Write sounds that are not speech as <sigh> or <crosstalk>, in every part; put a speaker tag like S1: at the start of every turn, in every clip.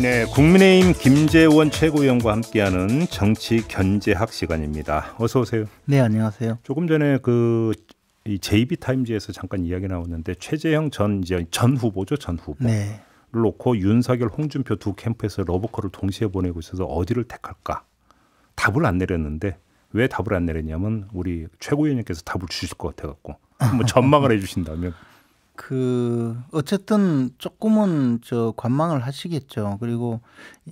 S1: 네, 국민의힘 김재원 최고위원과 함께하는 정치 견제학 시간입니다. 어서 오세요.
S2: 네, 안녕하세요.
S1: 조금 전에 그 JB 타임즈에서 잠깐 이야기 나왔는데 최재형 전 이제 전 후보죠, 전 후보. 네. 놓고 윤석열, 홍준표 두 캠프에서 러브콜을 동시에 보내고 있어서 어디를 택할까 답을 안 내렸는데 왜 답을 안 내렸냐면 우리 최고위원님께서 답을 주실 것 같아갖고 한번 <laughs> 전망을 해주신다면
S2: 그 어쨌든 조금은 저 관망을 하시겠죠. 그리고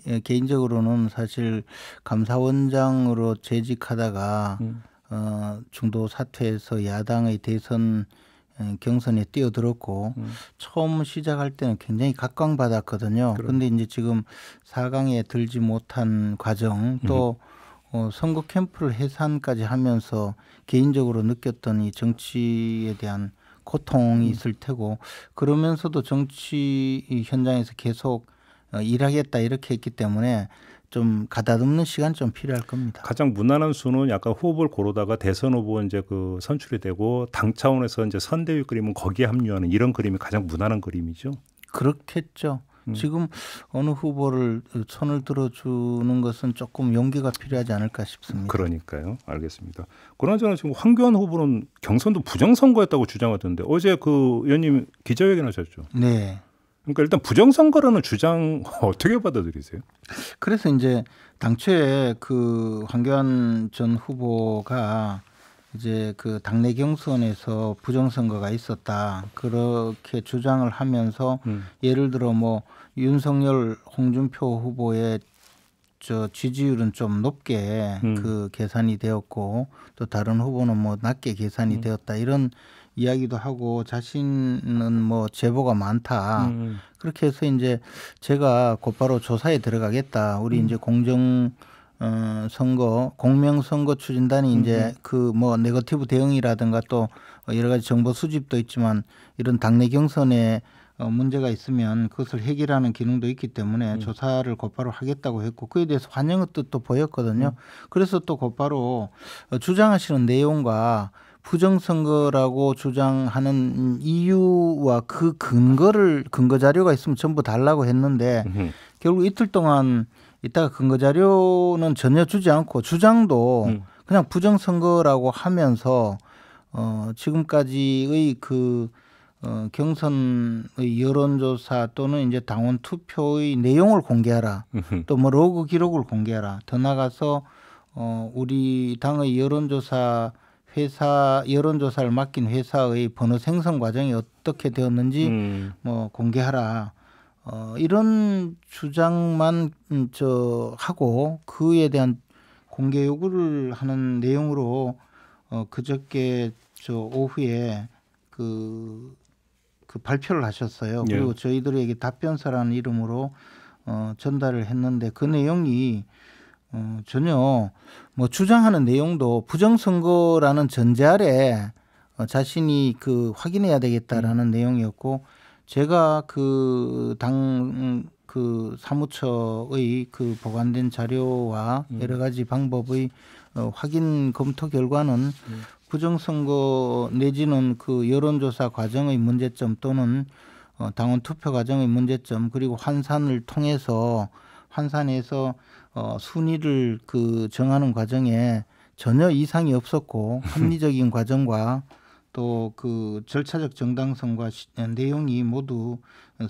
S2: 예, 개인적으로는 사실 감사원장으로 재직하다가 음. 어, 중도 사퇴해서 야당의 대선 예, 경선에 뛰어들었고 음. 처음 시작할 때는 굉장히 각광받았거든요. 그런데 이제 지금 4강에 들지 못한 과정 또 음. 어, 선거 캠프를 해산까지 하면서 개인적으로 느꼈던 이 정치에 대한 고통이 음. 있을 테고 그러면서도 정치 현장에서 계속 어, 일하겠다 이렇게 했기 때문에 좀 가다듬는 시간 좀 필요할 겁니다. 가장 무난한
S1: 수는 약간 후보를 고르다가 대선 후보 이제 그 선출이 되고 당 차원에서 이제 선대위 그림은 거기에 합류하는 이런 그림이 가장 무난한 그림이죠.
S2: 그렇겠죠. 음. 지금 어느 후보를 손을 들어주는 것은 조금 용기가 필요하지 않을까 싶습니다.
S1: 그러니까요. 알겠습니다. 그나저나 지금 황교안 후보는 경선도 부정선거였다고 주장하던데 어제 그 의원님 기자회견 하셨죠? 네. 그러니까 일단 부정선거라는 주장 <laughs> 어떻게 받아들이세요?
S2: 그래서 이제 당초에 그 황교안 전 후보가 이제 그 당내 경선에서 부정선거가 있었다 그렇게 주장을 하면서 음. 예를 들어 뭐 윤석열 홍준표 후보의 저 지지율은 좀 높게 음. 그 계산이 되었고 또 다른 후보는 뭐 낮게 계산이 음. 되었다 이런 이야기도 하고 자신은 뭐 제보가 많다 음. 그렇게 해서 이제 제가 곧바로 조사에 들어가겠다 우리 음. 이제 공정 어, 선거 공명 선거 추진단이 이제 음. 그뭐 네거티브 대응이라든가 또 여러 가지 정보 수집도 있지만 이런 당내 경선에 어, 문제가 있으면 그것을 해결하는 기능도 있기 때문에 음. 조사를 곧바로 하겠다고 했고 그에 대해서 환영의 뜻도 보였거든요. 음. 그래서 또 곧바로 어, 주장하시는 내용과 부정선거라고 주장하는 이유와 그 근거를 근거 자료가 있으면 전부 달라고 했는데 음. 결국 이틀 동안 이따가 근거 자료는 전혀 주지 않고 주장도 음. 그냥 부정선거라고 하면서 어 지금까지의 그 어, 경선의 여론조사 또는 이제 당원 투표의 내용을 공개하라. 또 뭐 로그 기록을 공개하라. 더 나가서 어, 우리 당의 여론조사 회사 여론조사를 맡긴 회사의 번호 생성 과정이 어떻게 되었는지 음. 뭐 공개하라. 어, 이런 주장만 음, 저 하고 그에 대한 공개 요구를 하는 내용으로 어, 그저께 저 오후에 그그 발표를 하셨어요. 예. 그리고 저희들에게 답변서라는 이름으로 어, 전달을 했는데 그 내용이 어, 전혀 뭐 주장하는 내용도 부정선거라는 전제 아래 어, 자신이 그 확인해야 되겠다라는 음. 내용이었고 제가 그당그 그 사무처의 그 보관된 자료와 음. 여러 가지 방법의 어, 확인 검토 결과는 음. 부정선거 내지는 그 여론조사 과정의 문제점 또는 어, 당원 투표 과정의 문제점 그리고 환산을 통해서 환산해서 어, 순위를 그 정하는 과정에 전혀 이상이 없었고 <laughs> 합리적인 과정과 또그 절차적 정당성과 시, 내용이 모두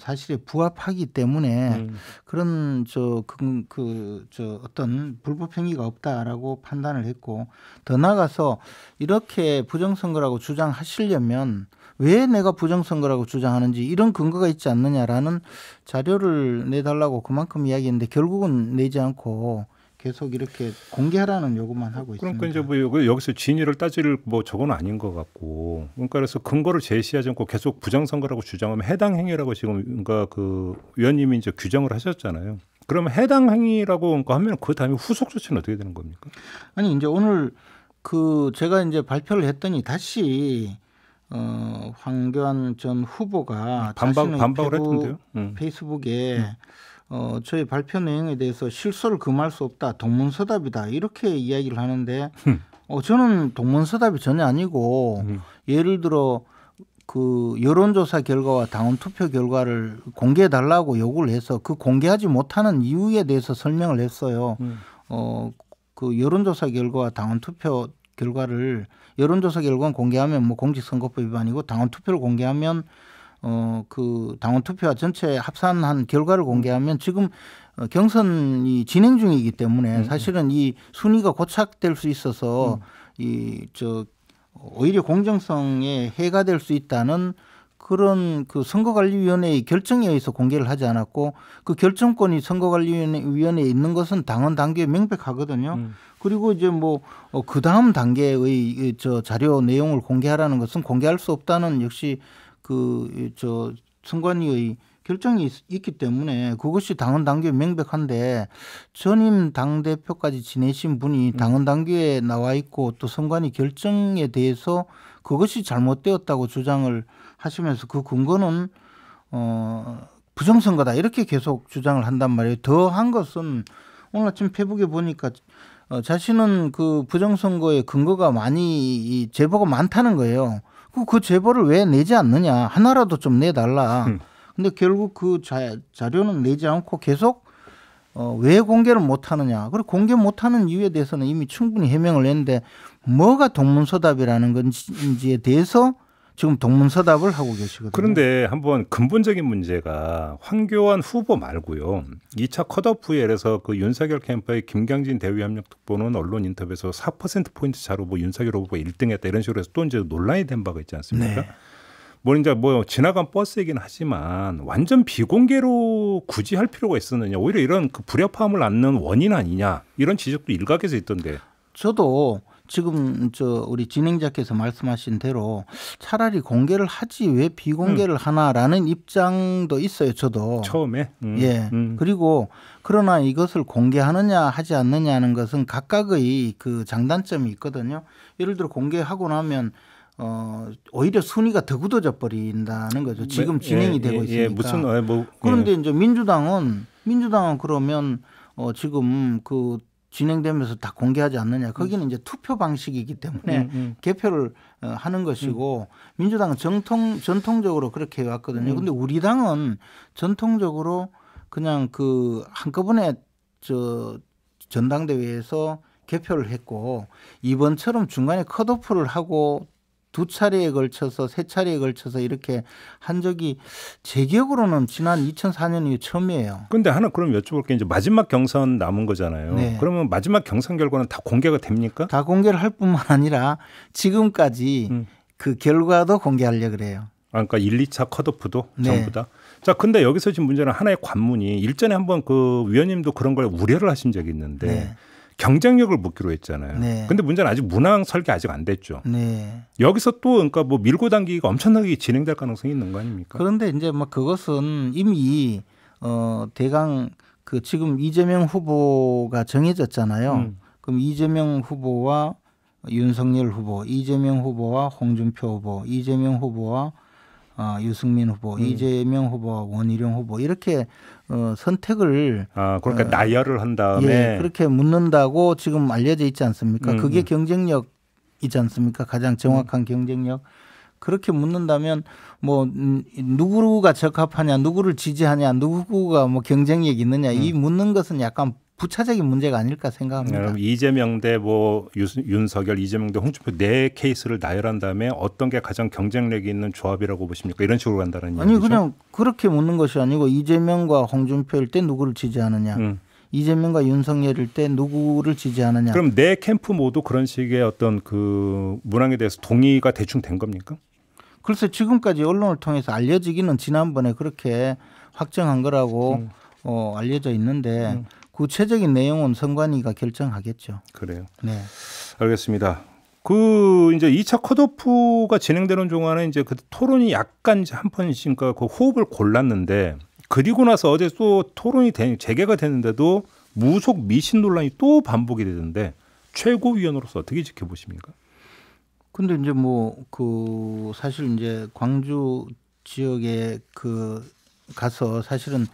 S2: 사실에 부합하기 때문에 음. 그런 저 그저 그, 저 어떤 불법 행위가 없다라고 판단을 했고 더 나아가서 이렇게 부정선거라고 주장하시려면 왜 내가 부정선거라고 주장하는지 이런 근거가 있지 않느냐라는 자료를 내달라고 그만큼 이야기했는데 결국은 내지 않고 계속 이렇게 공개하라는 요구만 하고 있습니다. 그러니까
S1: 이제 뭐 여기서 진위를 따질 뭐 저건 아닌 것 같고 그러니까 그래서 근거를 제시하지 않고 계속 부정선거라고 주장하면 해당 행위라고 지금 그러니까 그 위원님이 이제 규정을 하셨잖아요. 그러면 해당 행위라고 그러니까 하면 그 다음에 후속 조치는 어떻게 되는 겁니까? 아니 이제
S2: 오늘 그 제가 이제 발표를 했더니 다시 어, 황교안 전 후보가 반박, 자신의 반박을 페북, 했던데요? 음. 페이스북에 음. 어, 저희 발표 내용에 대해서 실수를 금할 수 없다. 동문서답이다. 이렇게 이야기를 하는데 어, 저는 동문서답이 전혀 아니고 음. 예를 들어 그 여론조사 결과와 당원 투표 결과를 공개해 달라고 요구를 해서 그 공개하지 못하는 이유에 대해서 설명을 했어요. 음. 어, 그 여론조사 결과와 당원 투표 결과를 여론조사 결과는 공개하면 뭐 공직선거법 위반이고 당원 투표를 공개하면 어, 그 당원 투표와 전체 합산한 결과를 공개하면 지금 어, 경선이 진행 중이기 때문에 음, 음. 사실은 이 순위가 고착될 수 있어서 음. 이저 오히려 공정성에 해가 될 수 있다는 그런 그 선거관리위원회의 결정에 의해서 공개를 하지 않았고 그 결정권이 선거관리위원회에 있는 것은 당원 단계에 명백하거든요. 음. 그리고 이제 뭐그 어, 다음 단계의 저 자료 내용을 공개하라는 것은 공개할 수 없다는 역시 그저 선관위의 결정이 있, 기 때문에 그것이 당헌 당규에 명백한데 전임 당 대표까지 지내신 분이 음. 당헌 당규에 나와 있고 또 선관위 결정에 대해서 그것이 잘못되었다고 주장을 하시면서 그 근거는 어 부정선거다 이렇게 계속 주장을 한단 말이에요. 더 한 것은 오늘 아침 페북에 보니까 어, 자신은 그 부정선거의 근거가 많이 제보가 많다는 거예요. 그, 그 제보를 왜 내지 않느냐 하나라도 좀 내달라. 음. 근데 결국 그 자, 자료는 내지 않고 계속 어, 왜 공개를 못 하느냐. 그리고 공개 못 하는 이유에 대해서는 이미 충분히 해명을 했는데 뭐가 동문서답이라는 건지에 대해서 지금 동문서답을 하고 계시거든요.
S1: 그런데 한번 근본적인 문제가 황교안 후보 말고요. 2차 컷오프에 이래서 그 윤석열 캠프의 김경진 대위협력특보는 언론 인터뷰에서 4%포인트 차로 뭐 윤석열 후보가 1등 했다 이런 식으로 해서 또 이제 논란이 된 바가 있지 않습니까? 네. 뭐 이제 뭐 지나간 버스이긴 하지만 완전 비공개로 굳이 할 필요가 있었느냐 오히려 이런 그 불협화음을 낳는 원인 아니냐 이런 지적도 일각에서 있던데
S2: 저도 지금 저 우리 진행자께서 말씀하신 대로 차라리 공개를 하지 왜 비공개를 음. 하나라는 입장도 있어요. 저도 처음에 음. 예 음. 그리고 그러나 이것을 공개하느냐 하지 않느냐는 것은 각각의 그 장단점이 있거든요. 예를 들어 공개하고 나면 어 오히려 순위가 더 굳어져 버린다는 거죠. 음. 지금 예, 진행이 예, 되고 예, 있으니까. 어, 뭐, 예, 무슨 뭐, 그런데 이제 민주당은 민주당은 그러면 어 지금 그 진행되면서 다 공개하지 않느냐. 거기는 음. 이제 투표 방식이기 때문에 음, 음. 개표를 어, 하는 것이고 음. 민주당은 정통 전통적으로 그렇게 해왔거든요. 음. 근데 우리 당은 전통적으로 그냥 그 한꺼번에 저 전당대회에서 개표를 했고 이번처럼 중간에 컷오프를 하고 두 차례에 걸쳐서 세 차례에 걸쳐서 이렇게 한 적이 제 기억으로는 지난 2004년 이후 처음이에요. 근데 하나 그럼
S1: 여쭤볼 게 이제 마지막 경선 남은 거잖아요. 네. 그러면 마지막 경선 결과는 다 공개가 됩니까? 다
S2: 공개를 할 뿐만 아니라 지금까지 음. 그 결과도 공개하려 그래요.
S1: 아, 그러니까 1, 2차 컷오프도 네. 전부 다. 자, 근데 여기서 지금 문제는 하나의 관문이 일전에 한번 그 위원님도 그런 걸 우려를 하신 적이 있는데 네. 경쟁력을 묻기로 했잖아요. 네. 근데 문제는 아직 문항 설계 아직 안 됐죠. 네. 여기서 또 그러니까 뭐 밀고 당기기가 엄청나게 진행될
S2: 가능성이 있는 거 아닙니까? 그런데 이제 뭐 그것은 이미 어 대강 그 지금 이재명 후보가 정해졌잖아요. 음. 그럼 이재명 후보와 윤석열 후보, 이재명 후보와 홍준표 후보, 이재명 후보와 아, 유승민 후보, 음. 이재명 후보, 원희룡 후보 이렇게 어, 선택을 아, 그러니까 어, 나열을 한 다음에 예, 그렇게 묻는다고 지금 알려져 있지 않습니까? 음, 그게 음. 경쟁력이지 않습니까? 가장 음. 정확한 경쟁력. 그렇게 묻는다면 뭐 음, 누구가 적합하냐, 누구를 지지하냐, 누구가 뭐 경쟁력 있느냐 이 묻는 것은 약간 부차적인 문제가 아닐까 생각합니다. 여러분
S1: 네, 이재명 대뭐 윤석열, 이재명 대 홍준표 네 케이스를 나열한 다음에 어떤 게 가장 경쟁력이 있는 조합이라고 보십니까? 이런 식으로 간다는 얘기죠?
S2: 그냥 그렇게 묻는 것이 아니고 이재명과 홍준표일 때 누구를 지지하느냐, 음. 이재명과 윤석열일 때 누구를 지지하느냐. 그럼
S1: 네 캠프 모두 그런 식의 어떤 그 문항에 대해서 동의가 대충 된 겁니까?
S2: 글쎄 지금까지 언론을 통해서 알려지기는 지난번에 그렇게 확정한 거라고 음. 어, 알려져 있는데. 음. 구체적인 내용은 선관위가 결정하겠죠.
S1: 그래요. 네. 알겠습니다.
S2: 그 이제 2차 컷오프가
S1: 진행되는 동안에 이제 그 토론이 약간 한편씩 그 호흡을 골랐는데 그리고 나서 어제 또 토론이 되, 재개가 됐는데도 무속 미신 논란이 또 반복이 되던데 최고위원으로서 어떻게 지켜보십니까?
S2: 근데 이제 뭐 그 사실 이제 광주 지역에 그 가서 사실은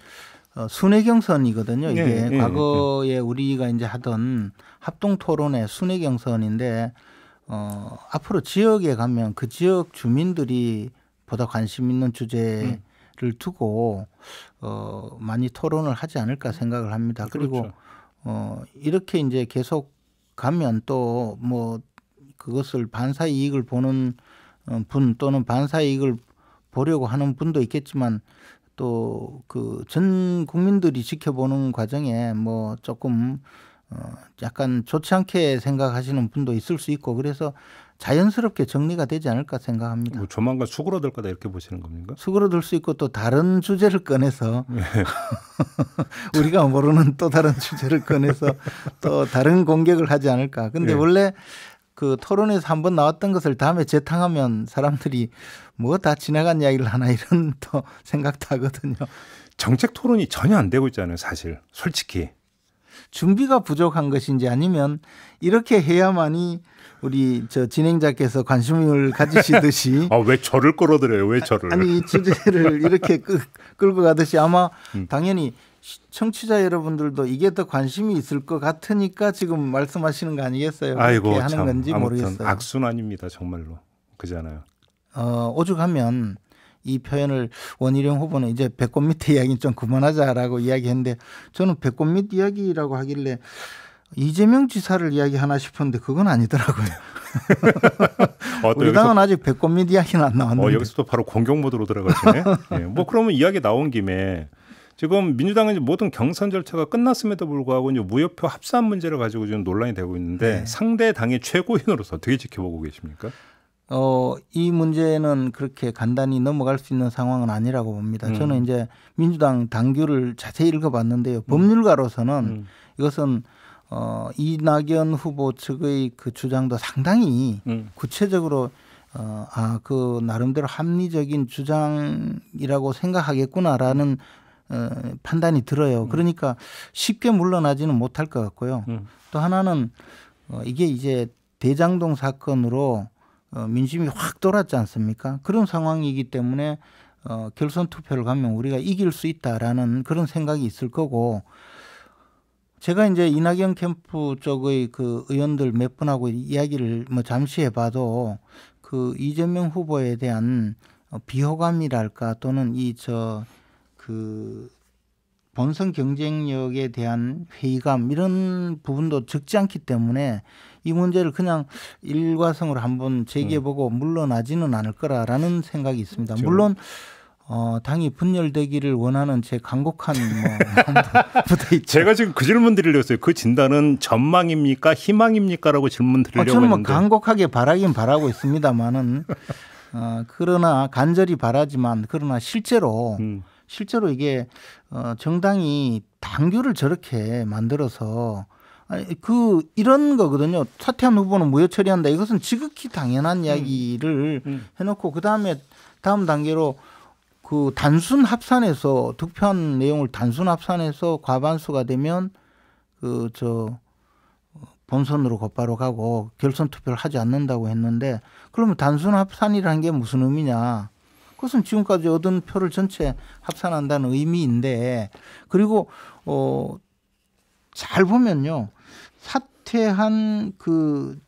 S2: 어, 순회경선이거든요. 이게 네, 네. 과거에 네, 우리가 이제 하던 합동 토론의 순회경선인데 어, 앞으로 지역에 가면 그 지역 주민들이 보다 관심 있는 주제를 음. 두고 어, 많이 토론을 하지 않을까 생각을 합니다. 그리고 그렇죠. 어, 이렇게 이제 계속 가면 또 뭐 그것을 반사 이익을 보는 어, 분 또는 반사 이익을 보려고 하는 분도 있겠지만 또그전 국민들이 지켜보는 과정에 뭐 조금 어 약간 좋지 않게 생각하시는 분도 있을 수 있고 그래서 자연스럽게 정리가 되지 않을까 생각합니다. 뭐 조만간 수그러들 거다 이렇게 보시는 겁니까? 수그러들 수 있고 또 다른 주제를 꺼내서 네. <laughs> 우리가 모르는 또 다른 주제를 꺼내서 또 다른 공격을 하지 않을까. 근데 네. 원래 그 토론에서 한번 나왔던 것을 다음에 재탕하면 사람들이 뭐 다 지나간 이야기를 하나 이런 <laughs> 또 생각도 하거든요. 정책 토론이 전혀 안 되고 있잖아요, 사실. 솔직히. 준비가 부족한 것인지 아니면 이렇게 해야만이 우리 저 진행자께서 관심을 가지시듯이
S1: <laughs> 아왜 저를 끌어들여요 왜 저를 아니 주제를 이렇게
S2: 끌, 고 가듯이 아마 음. 당연히 청취자 여러분들도 이게 더 관심이 있을 것 같으니까 지금 말씀하시는 거 아니겠어요? 아이고 하는 참, 건지 모르겠어요.
S1: 악순환입니다 정말로 그잖아요.
S2: 어, 오죽하면 이 표현을 원희룡 후보는 이제 배꼽 밑에 <laughs> 이야기는 좀 그만하자라고 이야기했는데 저는 배꼽 밑 이야기라고 하길래 이재명 지사를 이야기하나 싶었는데 그건 아니더라고요.
S1: 어, 우리 당은 아직
S2: 배꼽 밑 이야기는 안 어, 나왔는데. 어, 여기서
S1: 또 바로 공격 모드로 들어가시네. 네. <laughs> 뭐 그러면 이야기 나온 김에 지금 민주당은 이제 모든 경선 절차가 끝났음에도 불구하고 이제 무효표 합산 문제를 가지고 지금 논란이 되고 있는데 네. 상대 당의 최고인으로서 어떻게 지켜보고 계십니까?
S2: 어, 이 문제는 그렇게 간단히 넘어갈 수 있는 상황은 아니라고 봅니다. 음. 저는 이제 민주당 당규를 자세히 읽어봤는데요. 음. 법률가로서는 음. 이것은 어, 이낙연 후보 측의 그 주장도 상당히 음. 구체적으로 어, 아, 그 나름대로 합리적인 주장이라고 생각하겠구나라는 어, 판단이 들어요. 음. 그러니까 쉽게 물러나지는 못할 것 같고요. 음. 또 하나는 어, 이게 이제 대장동 사건으로 어, 민심이 확 돌았지 않습니까? 그런 상황이기 때문에 어, 결선 투표를 가면 우리가 이길 수 있다라는 그런 생각이 있을 거고 제가 이제 이낙연 캠프 쪽의 그 의원들 몇 분하고 이야기를 뭐 잠시 해봐도 그 이재명 후보에 대한 어, 비호감이랄까 또는 이저 그 본선 경쟁력에 대한 회의감 이런 부분도 적지 않기 때문에 이 문제를 그냥 일과성으로 한번 제기해보고 음. 물러나지는 않을 거라라는 생각이 있습니다. 그렇죠. 물론 어, 당이 분열되기를 원하는 제 간곡한 뭐
S1: 부대 <laughs> 제가 지금 그 질문 드리려고 했어 요그 진단은 전망입니까, 희망입니까라고 질문 드리려고 어, 저는 뭐 했는데.
S2: 간곡하게 바라긴 바라고 있습니다만은 어, 그러나 간절히 바라지만 그러나 실제로 음. 실제로 이게 어, 정당이 당규를 저렇게 만들어서 아그 이런 거거든요. 차태현 후보는 무효 처리한다. 이것은 지극히 당연한 음. 이야기를 음. 음. 해놓고 그 다음에 다음 단계로 그 단순 합산해서 득표한 내용을 단순 합산해서 과반수가 되면 그 저 본선으로 곧바로 가고 결선 투표를 하지 않는다고 했는데 그러면 단순 합산이라는 게 무슨 의미냐? 그것은 지금까지 얻은 표를 전체 합산한다는 의미인데 그리고 어, 잘 보면요. 사퇴한 그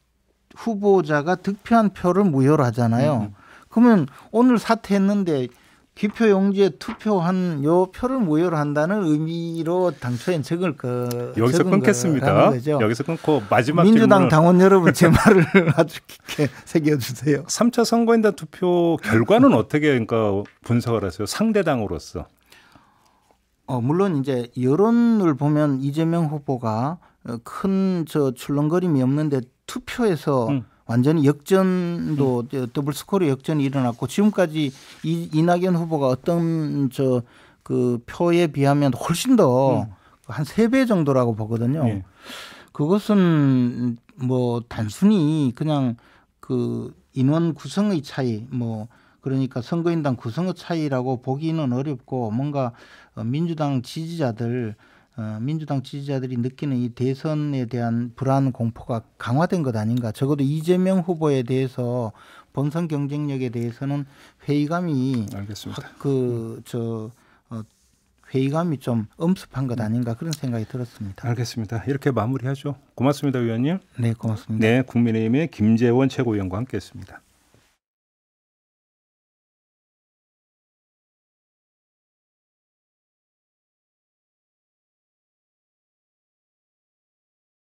S2: 후보자가 득표한 표를 무효로 하잖아요. 음. 그러면 오늘 사퇴했는데 기표 용지에 투표한 요 표를 모여로한다는 의미로 당초엔 적을 그 여기서 끊겠습니다. 여기서 끊고 마지막 민주당 당원 여러분 제
S1: 말을 <laughs> 아주 깊게 새겨주세요. 3차 선거인단 투표 결과는 어떻게 그러니까 분석을 하세요? 상대 당으로서.
S2: 어 물론 이제 여론을 보면 이재명 후보가 큰 저 출렁거림이 없는데 투표에서 음. 완전히 역전도 네. 더블 스코어 역전이 일어났고 지금까지 이, 이낙연 후보가 어떤 저 그 표에 비하면 훨씬 더 한 세배 음. 정도라고 보거든요. 네. 그것은 뭐 단순히 그냥 그 인원 구성의 차이 뭐 그러니까 선거인당 구성의 차이라고 보기는 어렵고 뭔가 민주당 지지자들 어, 민주당 지지자들이 느끼는 이 대선에 대한 불안 공포가 강화된 것 아닌가. 적어도 이재명 후보에 대해서 본선 경쟁력에 대해서는 회의감이 그저 어, 회의감이 좀 엄습한 것 아닌가 그런 생각이 들었습니다.
S1: 알겠습니다. 이렇게 마무리하죠. 고맙습니다, 위원님. 네, 고맙습니다. 네, 국민의힘의
S2: 김재원 최고위원과 함께했습니다.